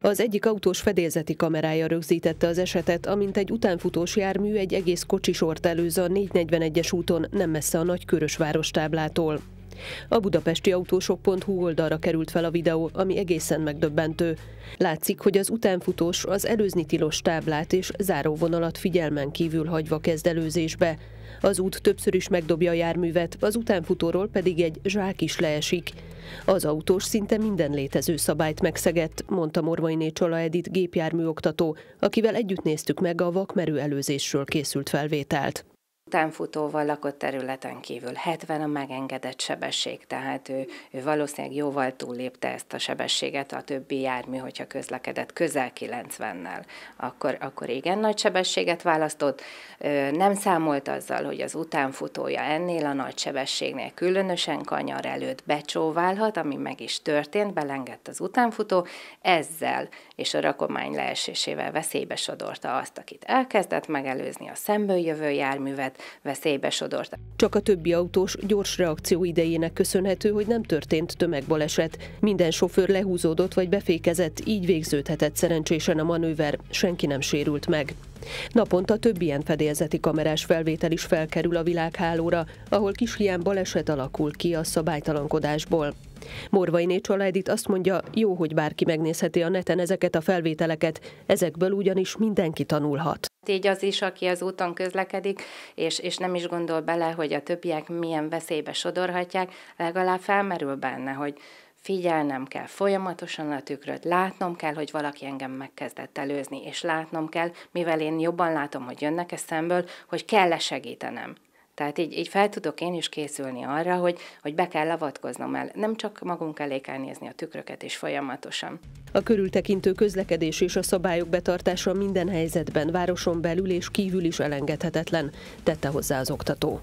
Az egyik autós fedélzeti kamerája rögzítette az esetet, amint egy utánfutós jármű egy egész kocsisort előz a 441-es úton nem messze a Nagykörös város táblától. A budapesti autósok.hu oldalra került fel a videó, ami egészen megdöbbentő. Látszik, hogy az utánfutós az előzni tilos táblát és záróvonalat figyelmen kívül hagyva kezd előzésbe. Az út többször is megdobja a járművet, az utánfutóról pedig egy zsák is leesik. Az autós szinte minden létező szabályt megszegett, mondta Morvainé Csola Edit gépjárműoktató, akivel együtt néztük meg a vakmerő előzésről készült felvételt. Támfutóval lakott területen kívül 70 a megengedett sebesség, tehát ő, ő valószínűleg jóval túllépte ezt a sebességet, a többi jármű, hogyha közlekedett közel 90-nel, akkor, akkor igen nagy sebességet választott. Nem számolt azzal, hogy az utánfutója ennél a nagy sebességnél különösen kanyar előtt becsóválhat, ami meg is történt, belengedt az utánfutó, ezzel és a rakomány leesésével veszélybe sodorta azt, akit elkezdett megelőzni a szemből jövő járművet, veszélybe sodort. Csak a többi autós gyors reakció idejének köszönhető, hogy nem történt tömegbaleset. Minden sofőr lehúzódott vagy befékezett, így végződhetett szerencsésen a manőver, senki nem sérült meg. Naponta több ilyen fedélzeti kamerás felvétel is felkerül a világhálóra, ahol kis baleset alakul ki a szabálytalankodásból. Morvainé Családit azt mondja, jó, hogy bárki megnézheti a neten ezeket a felvételeket, ezekből ugyanis mindenki tanulhat. Hát így az is, aki az úton közlekedik, és, és nem is gondol bele, hogy a többiek milyen veszélybe sodorhatják, legalább felmerül benne, hogy figyelnem kell folyamatosan a tükröt, látnom kell, hogy valaki engem megkezdett előzni, és látnom kell, mivel én jobban látom, hogy jönnek eszemből, hogy kell-e segítenem. Tehát így, így fel tudok én is készülni arra, hogy, hogy be kell avatkoznom el. Nem csak magunk elé kell nézni a tükröket is folyamatosan. A körültekintő közlekedés és a szabályok betartása minden helyzetben, városon belül és kívül is elengedhetetlen, tette hozzá az oktató.